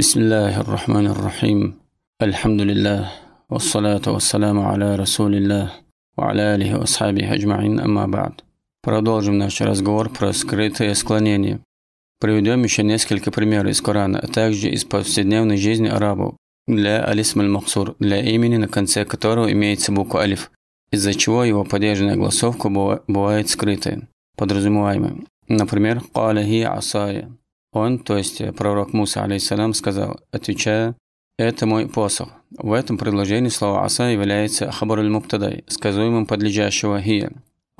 بسم الله الرحمن الرحيم الحمد لله والصلاة والسلام على رسول الله وعلى آله وأصحابه أجمعين أما بعد Продолжим наш разговор про скрытое склонение. Приведем еще несколько примеров из Корана, а также из повседневной жизни арабов для Алисм аль-Махсур, для имени, на конце которого имеется буква Алиф, из-за чего его подержанная гласовка бывает скрытой, подразумеваемой. Например, «Каля хи асая» Он, то есть э, пророк Муса, алейсалям, сказал, отвечая, «Это мой посох». В этом предложении слово «аса» является «хабар аль-муптадай», сказуемым подлежащего «хия».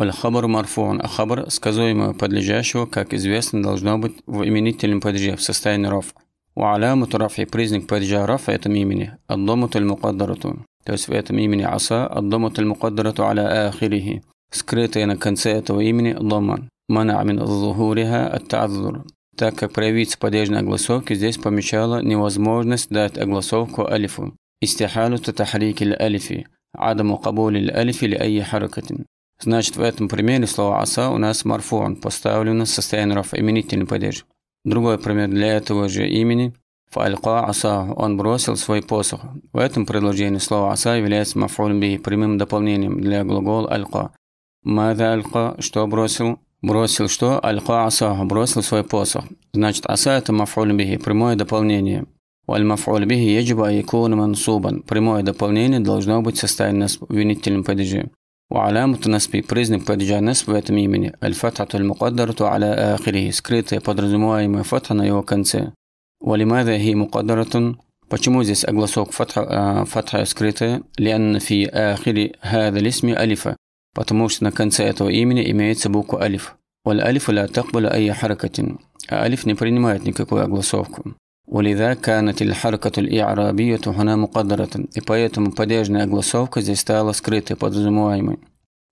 «Аль-хабар марфуан», а «хабар» сказуемое подлежащего, как известно, должно быть в именительном падеже в состоянии «роф». «Уаляму турафи» – признак падежа «рафа» этом имени, «аддому То есть в этом имени «аса» «аддому таль-мукаддарату аля ахирихи». Скрытое на конце этого имени «дома». «Мана амин зухуриха ат так как правительство подлежной огласовки здесь помечала невозможность дать огласовку алифу. Истихалу татахрики алифи, адаму кабули алифи ли айи харакатин. Значит, в этом примере слово «аса» у нас марфуан, поставлено в состояние рав именительный падеж. Другой пример для этого же имени – «Фалька аса» – он бросил свой посох. В этом предложении слово «аса» является мафуль прямым дополнением для глагола «алька». «Мада алька» – что бросил? Бросил что? Алька аса. Бросил свой посох. Значит, аса это мафуль бихи, прямое дополнение. Валь мафуль бихи أن يكون мансубан. прямое дополнение должно быть составлено в винительном падеже وعلامة نصبه признак падежа насп в этом имени Аль фатха мукаддар ту аля ахири, скрытая подразумеваемая фатха на его конце Валь ولماذا هي مقدرة Почему здесь огласок фатха, фатха скрытая? لأن фи ахири хаза лисми алифа. потому что на конце этого имени имеется буква алиф. والألف لا تقبل أي а ألف не принимает никакую огласовку ولذا كانت الحركة الإعرابية هنا مقدرة и поэтому падежная огласовка здесь стала скрытой, подразумеваемой.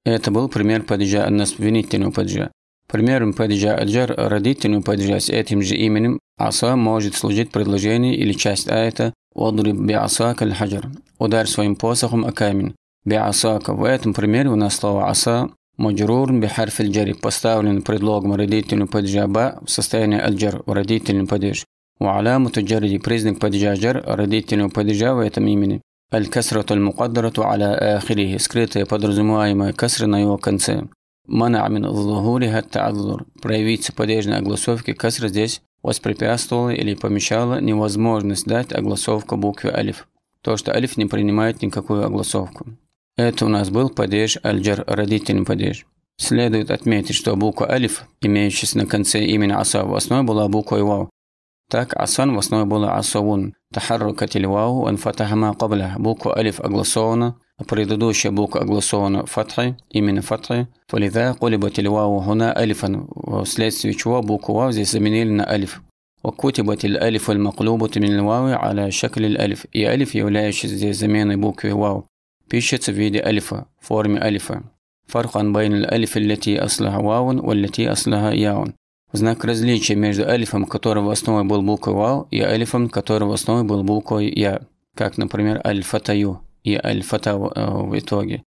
Это был пример падежа односвинительного падежа. Примером падежа аджар родительного падежа с этим же именем аса может служить предложение или часть аята «Одриб би аса каль хаджар» – «Удар своим посохом о камень» биасака. В этом примере у нас слово аса Маджрур бихарф джари поставлен предлогом родительный падежа ба в состоянии аль-джар, родительный падеж. وعلامة الجر признак падежа جر родительного падежа в этом имени الكسرة المقدرة على آخره скрытая подразумеваемая касра на его конце منع من ظهورها التعذر проявиться падежной огласовки касра здесь воспрепятствовала или помешала невозможность дать огласовку букве алиф то, что алиф не принимает никакую огласовку. Это у нас был падеж аль родительный падеж. Следует отметить, что буква алиф, имеющаяся на конце имени аса в основе была буквой вау. Так асан в основе была асавун. Тахаррукат вау анфатахама кабля. Буква алиф огласована, а предыдущая буква огласована фатхи, именно фатхи. Фалида кулибат вау хуна алифан, вследствие чего букву вау здесь заменили на алиф. وكتبت الألف المقلوبة من الواو على شكل الألف. И алиф, являющийся здесь заменой буквы вау пишется в виде алифа, в форме алифа. Фархан байн аль-алиф, التي أصلها ваун, والتي أصلها яун. Знак различия между алифом, которого основой был буква вау, и алифом, которого основой был буквой я, как, например, аль-фатаю и аль-фата э, в итоге.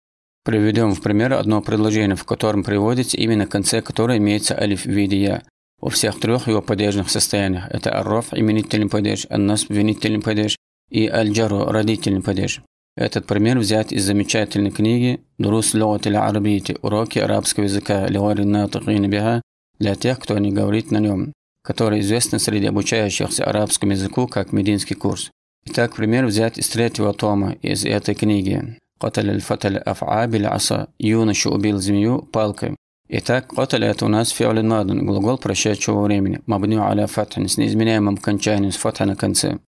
Приведем в пример одно предложение, в котором приводится именно в конце которого имеется алиф в виде я. У всех трех его падежных состояниях – это арроф, именительный падеж, аннас, винительный падеж и аль-джару, родительный падеж. Этот пример взят из замечательной книги «Дурус логатиль арабити» «Уроки арабского языка» Левари Натахинбиха для тех, кто не говорит на нем, который известен среди обучающихся арабскому языку как мединский курс. Итак, пример взят из третьего тома из этой книги. «Каталь аль-фаталь аф'а аса» «Юноша убил змею палкой». Итак, «каталь» – это у нас фиолин глагол прошедшего времени, мабню аля фатхан, с неизменяемым кончанием, с фатха на конце.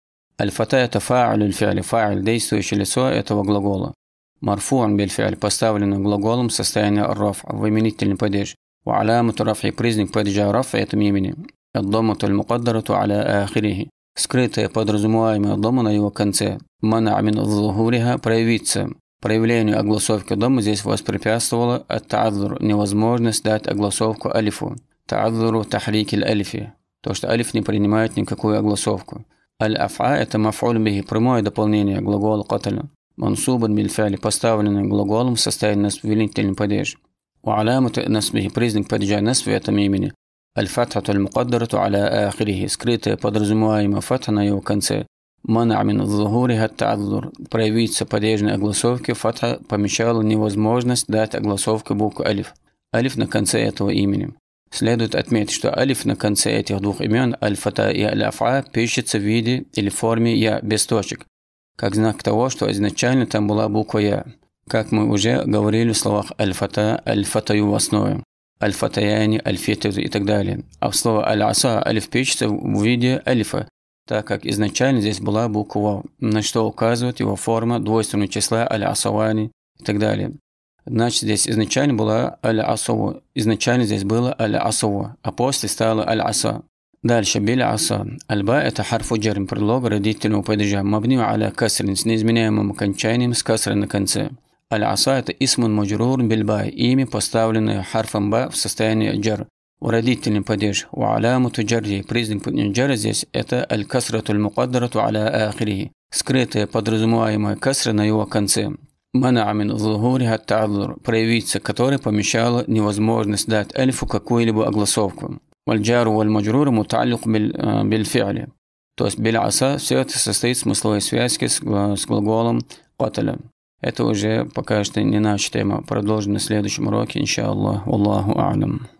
Аль-фата – это фа'аль аль-фи'аль, фа'аль – действующее лицо этого глагола. Марфуан бельфи'аль – поставленный глаголом в состоянии раф, в именительный падеж. Ва алямату рафи – признак падежа рафа этому имени. Аддамату аль-мукаддарату аля ахирихи – скрытое подразумеваемое дома на его конце. Мана амин зухуриха – проявиться. Проявлению огласовки дома здесь воспрепятствовала ат-таадзур – невозможность дать огласовку алифу. Таадзуру – тахрикиль алифи – то, что алиф не принимает никакую огласовку. Аль-афа – это мафуль прямое дополнение глагола каталя. Мансубан бильфали, поставленный глаголом в состоянии насвелительный падеж. У алямата насбихи, признак падежа насви этом имени. Аль-фатхату аль-мукаддарату аля ахирихи, скрытая подразумеваемая фатха на его конце. Мана мин зухури хаттаздур. Проявиться падежной огласовки фатха помещала невозможность дать огласовке букву алиф. Алиф на конце этого имени. Следует отметить, что алиф на конце этих двух имен альфата и аль пишется в виде или форме я без точек, как знак того, что изначально там была буква я. Как мы уже говорили в словах альфата, фата в основе, альфатаяни, фатаяни и так далее. А в слово аляса аса алиф пишется в виде алифа, так как изначально здесь была буква, на что указывает его форма двойственного числа аль-асавани и так далее. Значит, здесь изначально было аля асову Изначально здесь было аля асову а после стало аль-аса. Дальше беля аса. Альба – это харфу джерм, предлог родительного падежа, мабнию аля касрин, с неизменяемым окончанием с касры на конце. Аль-аса – это исмун маджрур бильба, имя, поставленное харфом ба в состоянии джар. У родительный падеж. У аляму туджарри. Признак джара здесь – это аль-касрату аль-мукаддарату аля ахирихи. Скрытая подразумеваемая касра на его конце. Манамин Зугури Аттадур, проявиться которой помещало невозможность дать эльфу какую-либо огласовку. Вальджару вальмаджрур муталлюк бильфиали. Э, То есть биляса, все это состоит в смысловой связке с, с глаголом «каталя». Это уже пока что не наша тема. Продолжим на следующем уроке, иншаллах. Аллаху алям.